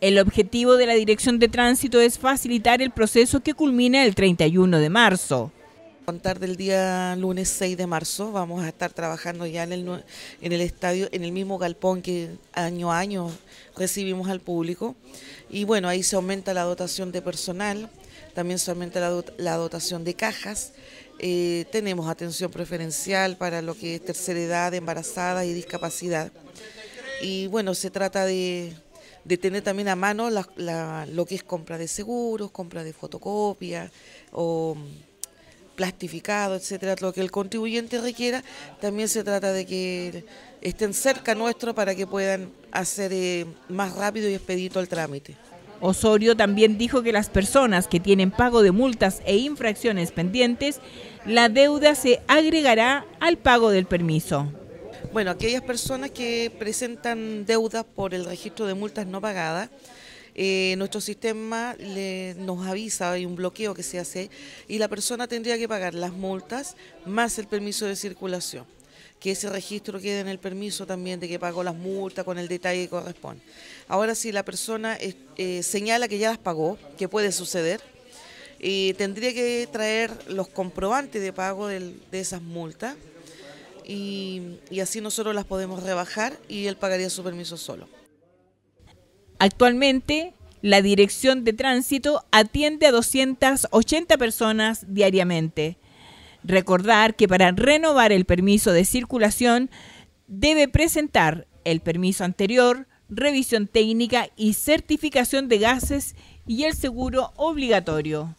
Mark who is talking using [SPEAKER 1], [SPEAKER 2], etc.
[SPEAKER 1] El objetivo de la Dirección de Tránsito es facilitar el proceso que culmina el 31 de marzo.
[SPEAKER 2] A Contar del día lunes 6 de marzo, vamos a estar trabajando ya en el, en el estadio, en el mismo galpón que año a año recibimos al público. Y bueno, ahí se aumenta la dotación de personal, también se aumenta la, dotación de cajas. Eh, tenemos atención preferencial para lo que es tercera edad, embarazada y discapacidad. Y bueno, se trata de de tener también a mano lo que es compra de seguros, compra de fotocopias o mm, plastificado, etcétera, lo que el contribuyente requiera, también se trata de que estén cerca nuestro para que puedan hacer eh, más rápido y expedito el trámite.
[SPEAKER 1] Osorio también dijo que las personas que tienen pago de multas e infracciones pendientes, la deuda se agregará al pago del permiso.
[SPEAKER 2] Bueno, aquellas personas que presentan deudas por el registro de multas no pagadas, eh, nuestro sistema nos avisa, hay un bloqueo que se hace y la persona tendría que pagar las multas más el permiso de circulación. Que ese registro quede en el permiso también de que pagó las multas con el detalle que corresponde. Ahora, si la persona eh, señala que ya las pagó, que puede suceder, eh, tendría que traer los comprobantes de pago de esas multas y, así nosotros las podemos rebajar y él pagaría su permiso solo.
[SPEAKER 1] Actualmente, la Dirección de Tránsito atiende a 280 personas diariamente. Recordar que para renovar el permiso de circulación debe presentar el permiso anterior, revisión técnica y certificación de gases y el seguro obligatorio.